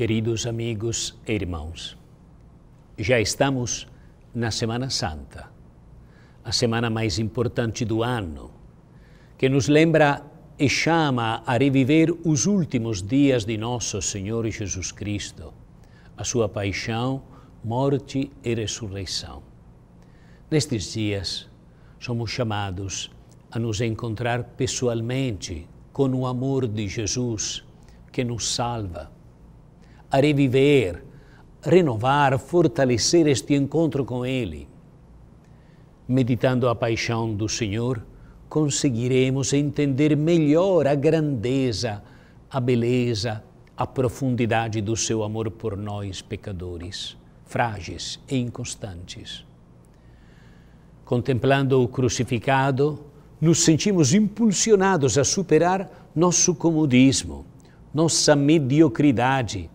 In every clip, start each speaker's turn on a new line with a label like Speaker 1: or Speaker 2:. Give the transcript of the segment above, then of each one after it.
Speaker 1: Queridos amigos e irmãos, já estamos na Semana Santa, a semana mais importante do ano, que nos lembra e chama a reviver os últimos dias de nosso Senhor Jesus Cristo, a sua paixão, morte e ressurreição. Nestes dias, somos chamados a nos encontrar pessoalmente com o amor de Jesus que nos salva a reviver, renovar, fortalecer este encontro com Ele. Meditando a paixão do Senhor, conseguiremos entender melhor a grandeza, a beleza, a profundidade do seu amor por nós, pecadores, frágeis e inconstantes. Contemplando o crucificado, nos sentimos impulsionados a superar nosso comodismo, nossa mediocridade,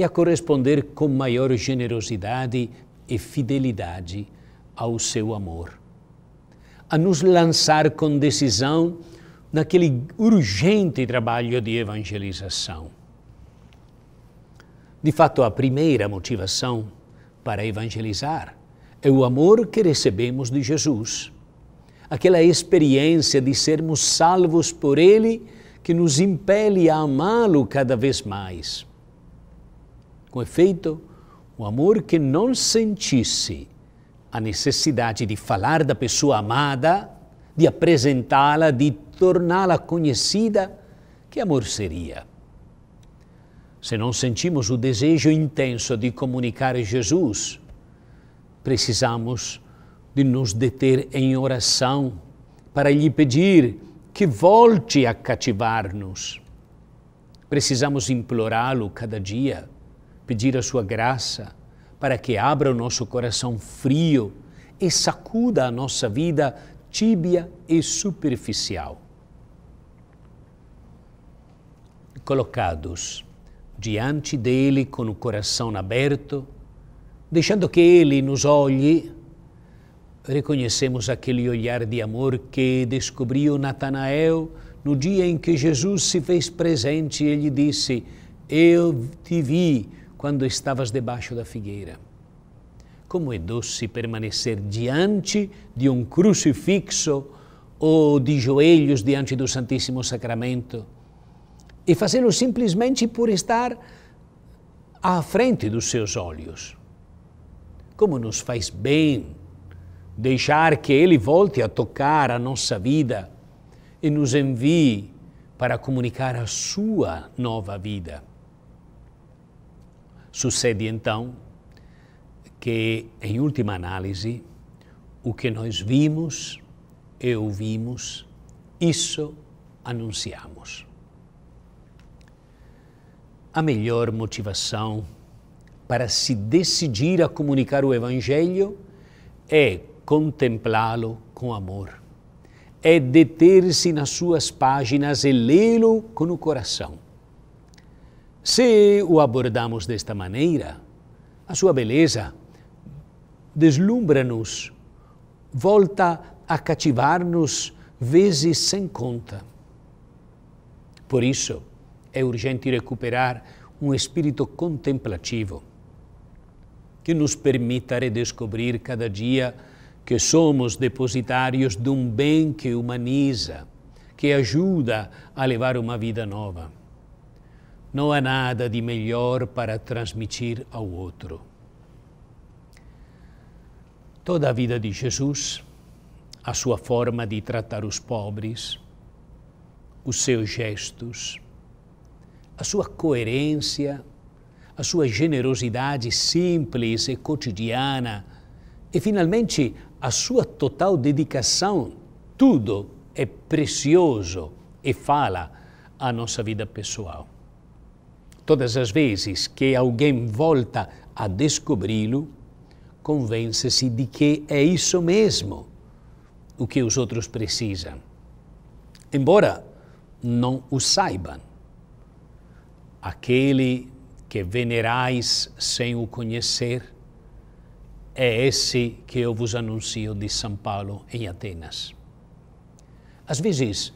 Speaker 1: e a corresponder com maior generosidade e fidelidade ao seu amor. A nos lançar com decisão naquele urgente trabalho de evangelização. De fato, a primeira motivação para evangelizar é o amor que recebemos de Jesus. Aquela experiência de sermos salvos por Ele que nos impele a amá-lo cada vez mais. Com efeito, o amor que não sentisse a necessidade de falar da pessoa amada, de apresentá-la, de torná-la conhecida, que amor seria? Se não sentimos o desejo intenso de comunicar Jesus, precisamos de nos deter em oração para lhe pedir que volte a cativar-nos. Precisamos implorá-lo cada dia pedir a sua graça para que abra o nosso coração frio e sacuda a nossa vida tíbia e superficial. Colocados diante dele com o coração aberto, deixando que ele nos olhe, reconhecemos aquele olhar de amor que descobriu Natanael no dia em que Jesus se fez presente e lhe disse: Eu te vi quando estavas debaixo da figueira. Como é doce permanecer diante de um crucifixo ou de joelhos diante do Santíssimo Sacramento e fazê-lo simplesmente por estar à frente dos seus olhos. Como nos faz bem deixar que Ele volte a tocar a nossa vida e nos envie para comunicar a sua nova vida. Sucede então que, em última análise, o que nós vimos e ouvimos, isso anunciamos. A melhor motivação para se decidir a comunicar o Evangelho é contemplá-lo com amor, é deter-se nas suas páginas e lê-lo com o coração se o abordamos desta maneira, a sua beleza deslumbra-nos, volta a cativar-nos vezes sem conta. Por isso, é urgente recuperar um espírito contemplativo que nos permita redescobrir cada dia que somos depositários de um bem que humaniza, que ajuda a levar uma vida nova. Não há nada de melhor para transmitir ao outro. Toda a vida de Jesus, a sua forma de tratar os pobres, os seus gestos, a sua coerência, a sua generosidade simples e cotidiana e, finalmente, a sua total dedicação, tudo é precioso e fala à nossa vida pessoal. Todas as vezes que alguém volta a descobri-lo, convence-se de que é isso mesmo o que os outros precisam, embora não o saibam. Aquele que venerais sem o conhecer é esse que eu vos anuncio de São Paulo em Atenas. Às vezes,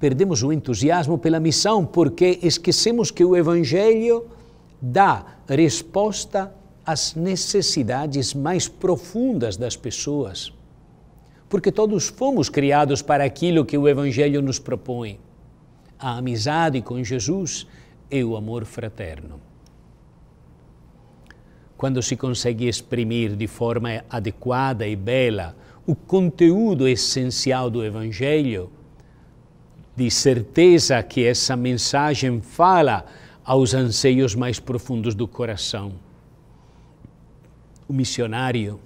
Speaker 1: perdemos o entusiasmo pela missão porque esquecemos que o Evangelho dá resposta às necessidades mais profundas das pessoas. Porque todos fomos criados para aquilo que o Evangelho nos propõe: a amizade com Jesus e o amor fraterno. Quando se consegue exprimir de forma adequada e bela o conteúdo essencial do Evangelho, de certeza que essa mensagem fala aos anseios mais profundos do coração. O missionário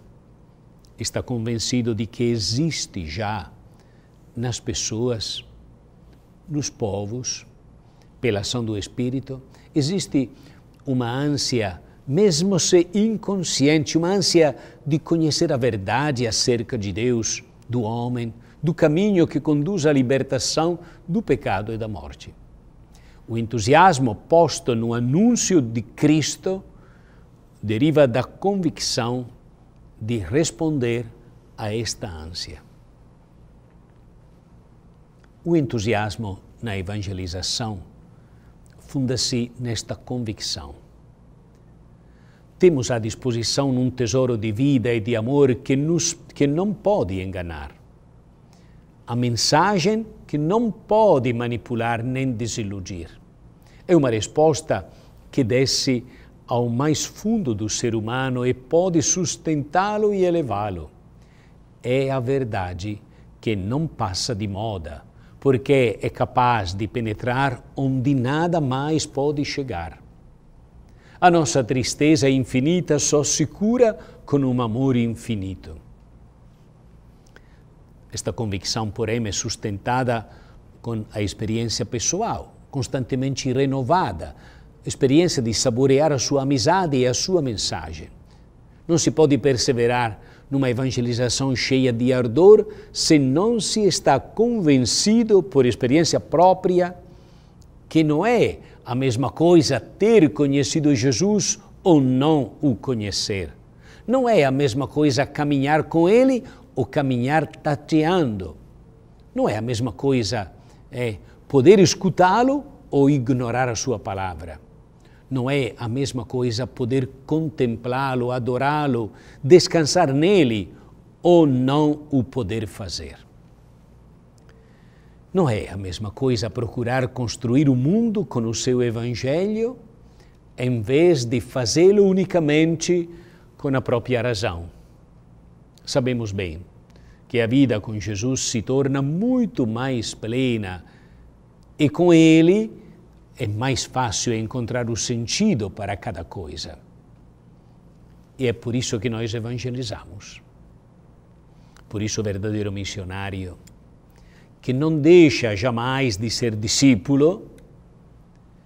Speaker 1: está convencido de que existe já nas pessoas, nos povos, pela ação do Espírito, existe uma ânsia, mesmo se inconsciente, uma ânsia de conhecer a verdade acerca de Deus, do homem, do caminho que conduz à libertação do pecado e da morte. O entusiasmo posto no anúncio de Cristo deriva da convicção de responder a esta ânsia. O entusiasmo na evangelização funda-se nesta convicção. Temos à disposição um tesouro de vida e de amor que, nos, que não pode enganar a mensagem que não pode manipular nem desiludir. É uma resposta que desce ao mais fundo do ser humano e pode sustentá-lo e elevá-lo. É a verdade que não passa de moda, porque é capaz de penetrar onde nada mais pode chegar. A nossa tristeza infinita só se cura com um amor infinito. Esta convicção, porém, é sustentada com a experiência pessoal, constantemente renovada, experiência de saborear a sua amizade e a sua mensagem. Não se pode perseverar numa evangelização cheia de ardor se não se está convencido por experiência própria que não é a mesma coisa ter conhecido Jesus ou não o conhecer. Não é a mesma coisa caminhar com Ele o caminhar tateando. Não é a mesma coisa é, poder escutá-lo ou ignorar a sua palavra. Não é a mesma coisa poder contemplá-lo, adorá-lo, descansar nele ou não o poder fazer. Não é a mesma coisa procurar construir o mundo com o seu evangelho, em vez de fazê-lo unicamente com a própria razão sabemos bem que a vida com Jesus se torna muito mais plena e com Ele é mais fácil encontrar o sentido para cada coisa. E é por isso que nós evangelizamos. Por isso, o verdadeiro missionário, que não deixa jamais de ser discípulo,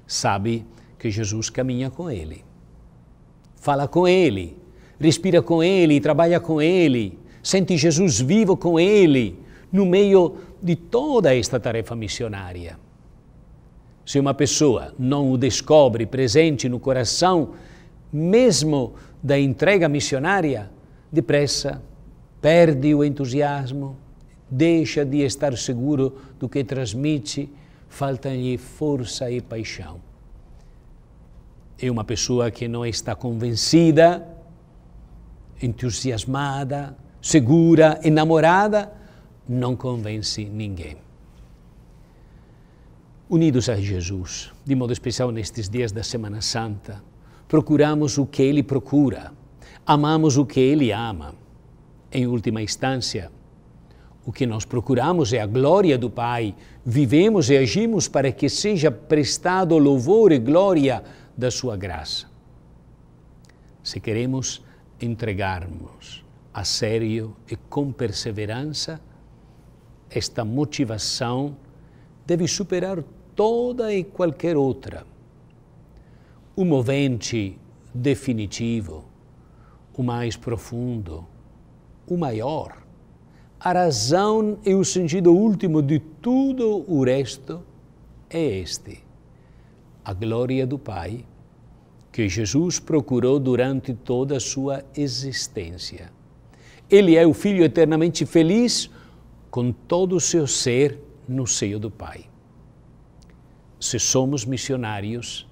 Speaker 1: sabe que Jesus caminha com ele, fala com ele, respira com Ele, trabalha com Ele, sente Jesus vivo com Ele, no meio de toda esta tarefa missionária. Se uma pessoa não o descobre presente no coração, mesmo da entrega missionária, depressa perde o entusiasmo, deixa de estar seguro do que transmite, falta-lhe força e paixão. E é uma pessoa que não está convencida entusiasmada, segura, enamorada, não convence ninguém. Unidos a Jesus, de modo especial nestes dias da Semana Santa, procuramos o que Ele procura, amamos o que Ele ama. Em última instância, o que nós procuramos é a glória do Pai, vivemos e agimos para que seja prestado louvor e glória da Sua graça. Se queremos entregarmos a sério e com perseverança, esta motivação deve superar toda e qualquer outra. O movente definitivo, o mais profundo, o maior, a razão e o sentido último de tudo o resto é este: a glória do Pai que Jesus procurou durante toda a sua existência. Ele é o Filho eternamente feliz com todo o seu ser no seio do Pai. Se somos missionários,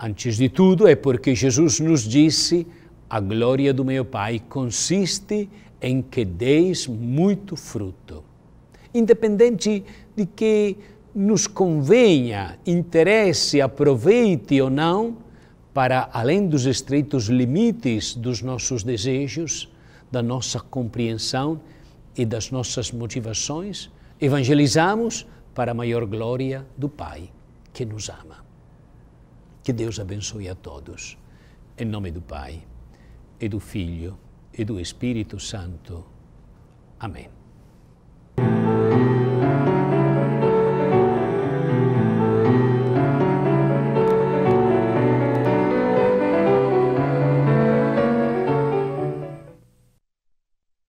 Speaker 1: antes de tudo é porque Jesus nos disse: a glória do meu Pai consiste em que deis muito fruto. Independente de que nos convenha, interesse, aproveite ou não, para além dos estreitos limites dos nossos desejos, da nossa compreensão e das nossas motivações, evangelizamos para a maior glória do Pai que nos ama. Que Deus abençoe a todos. Em nome do Pai, e do Filho, e do Espírito Santo. Amém.